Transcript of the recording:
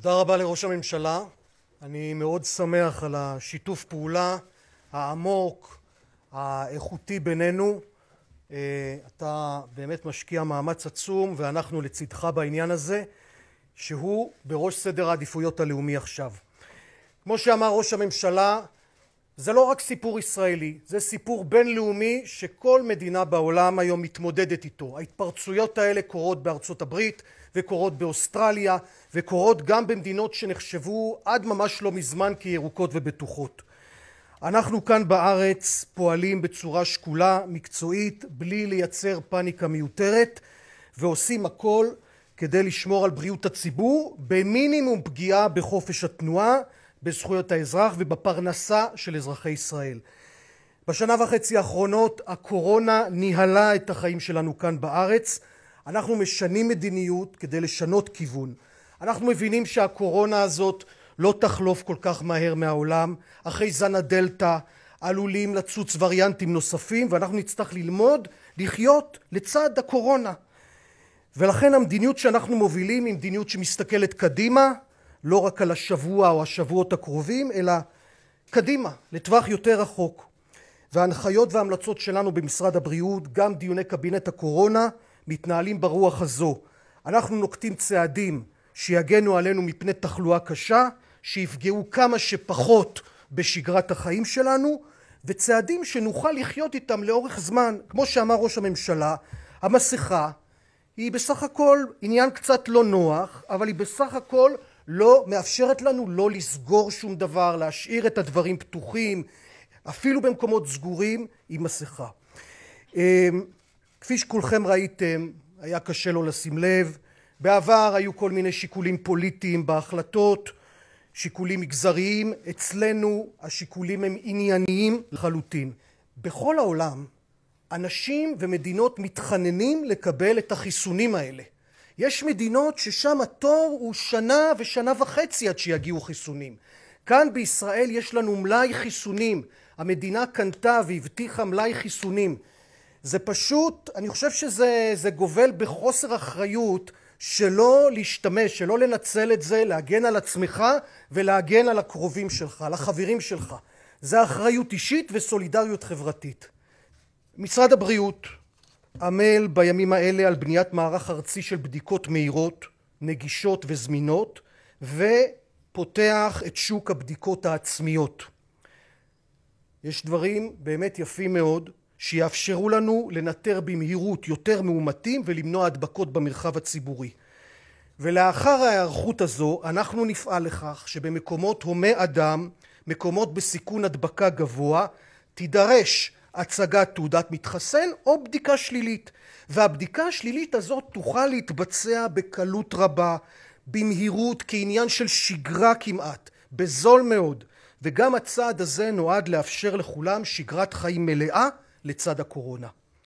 תודה רבה לראש הממשלה. אני מאוד שמח על השיתוף פעולה העמוק, האיכותי בינינו. אה, אתה באמת משקיע מאמץ עצום ואנחנו לצדך בעניין הזה, שהוא בראש סדר העדיפויות הלאומי עכשיו. כמו שאמר ראש הממשלה, זה לא רק סיפור ישראלי, זה סיפור בינלאומי שכל מדינה בעולם היום מתמודדת איתו. ההתפרצויות האלה קורות בארצות הברית וקורות באוסטרליה וקורות גם במדינות שנחשבו עד ממש לא מזמן כירוקות ובטוחות. אנחנו כאן בארץ פועלים בצורה שקולה, מקצועית, בלי לייצר פאניקה מיותרת ועושים הכל כדי לשמור על בריאות הציבור במינימום פגיעה בחופש התנועה בזכויות האזרח ובפרנסה של אזרחי ישראל. בשנה וחצי האחרונות הקורונה ניהלה את החיים שלנו כאן בארץ. אנחנו משנים מדיניות כדי לשנות כיוון. אנחנו מבינים שהקורונה הזאת לא תחלוף כל כך מהר מהעולם. אחרי זן הדלתא עלולים לצוץ וריאנטים נוספים, ואנחנו נצטרך ללמוד לחיות לצד הקורונה. ולכן המדיניות שאנחנו מובילים היא מדיניות שמסתכלת קדימה, לא רק על השבוע או השבועות הקרובים, אלא קדימה, לטווח יותר רחוק. וההנחיות וההמלצות שלנו במשרד הבריאות, גם דיוני קבינט הקורונה, מתנהלים ברוח הזו. אנחנו נוקטים צעדים שיגנו עלינו מפני תחלואה קשה, שיפגעו כמה שפחות בשגרת החיים שלנו, וצעדים שנוכל לחיות איתם לאורך זמן. כמו שאמר ראש הממשלה, המסכה היא בסך הכל עניין קצת לא נוח, אבל היא בסך הכל לא מאפשרת לנו לא לסגור שום דבר, להשאיר את הדברים פתוחים, אפילו במקומות סגורים, עם מסכה. אמ, כפי שכולכם ראיתם, היה קשה לו לשים לב. בעבר היו כל מיני שיקולים פוליטיים בהחלטות, שיקולים מגזריים. אצלנו השיקולים הם ענייניים לחלוטין. בכל העולם, אנשים ומדינות מתחננים לקבל את החיסונים האלה. יש מדינות ששם התור הוא שנה ושנה וחצי עד שיגיעו חיסונים. כאן בישראל יש לנו מלאי חיסונים. המדינה קנתה והבטיחה מלאי חיסונים. זה פשוט, אני חושב שזה גובל בחוסר אחריות שלא להשתמש, שלא לנצל את זה, להגן על עצמך ולהגן על הקרובים שלך, על החברים שלך. זה אחריות אישית וסולידריות חברתית. משרד הבריאות עמל בימים האלה על בניית מערך ארצי של בדיקות מהירות, נגישות וזמינות, ופותח את שוק הבדיקות העצמיות. יש דברים באמת יפים מאוד שיאפשרו לנו לנטר במהירות יותר מאומתים ולמנוע הדבקות במרחב הציבורי. ולאחר ההיערכות הזו אנחנו נפעל לכך שבמקומות הומי אדם, מקומות בסיכון הדבקה גבוה, תידרש הצגת תעודת מתחסן או בדיקה שלילית. והבדיקה השלילית הזאת תוכל להתבצע בקלות רבה, במהירות, כעניין של שגרה כמעט, בזול מאוד. וגם הצעד הזה נועד לאפשר לכולם שגרת חיים מלאה לצד הקורונה.